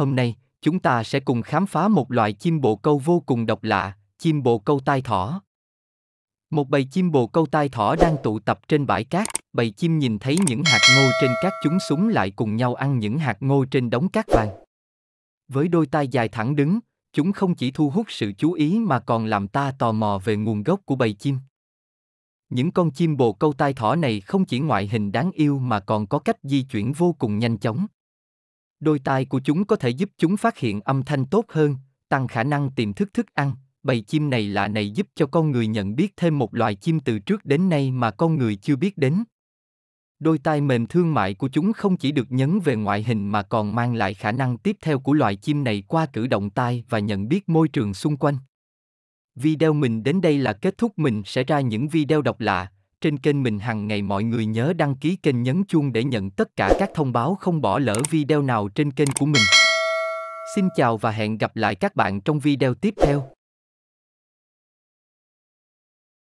Hôm nay, chúng ta sẽ cùng khám phá một loại chim bồ câu vô cùng độc lạ, chim bồ câu tai thỏ. Một bầy chim bồ câu tai thỏ đang tụ tập trên bãi cát, bầy chim nhìn thấy những hạt ngô trên cát chúng súng lại cùng nhau ăn những hạt ngô trên đống cát vàng. Với đôi tai dài thẳng đứng, chúng không chỉ thu hút sự chú ý mà còn làm ta tò mò về nguồn gốc của bầy chim. Những con chim bồ câu tai thỏ này không chỉ ngoại hình đáng yêu mà còn có cách di chuyển vô cùng nhanh chóng. Đôi tai của chúng có thể giúp chúng phát hiện âm thanh tốt hơn, tăng khả năng tìm thức thức ăn. Bầy chim này lạ này giúp cho con người nhận biết thêm một loài chim từ trước đến nay mà con người chưa biết đến. Đôi tai mềm thương mại của chúng không chỉ được nhấn về ngoại hình mà còn mang lại khả năng tiếp theo của loài chim này qua cử động tai và nhận biết môi trường xung quanh. Video mình đến đây là kết thúc mình sẽ ra những video độc lạ, trên kênh mình hàng ngày mọi người nhớ đăng ký kênh nhấn chuông để nhận tất cả các thông báo không bỏ lỡ video nào trên kênh của mình. Xin chào và hẹn gặp lại các bạn trong video tiếp theo.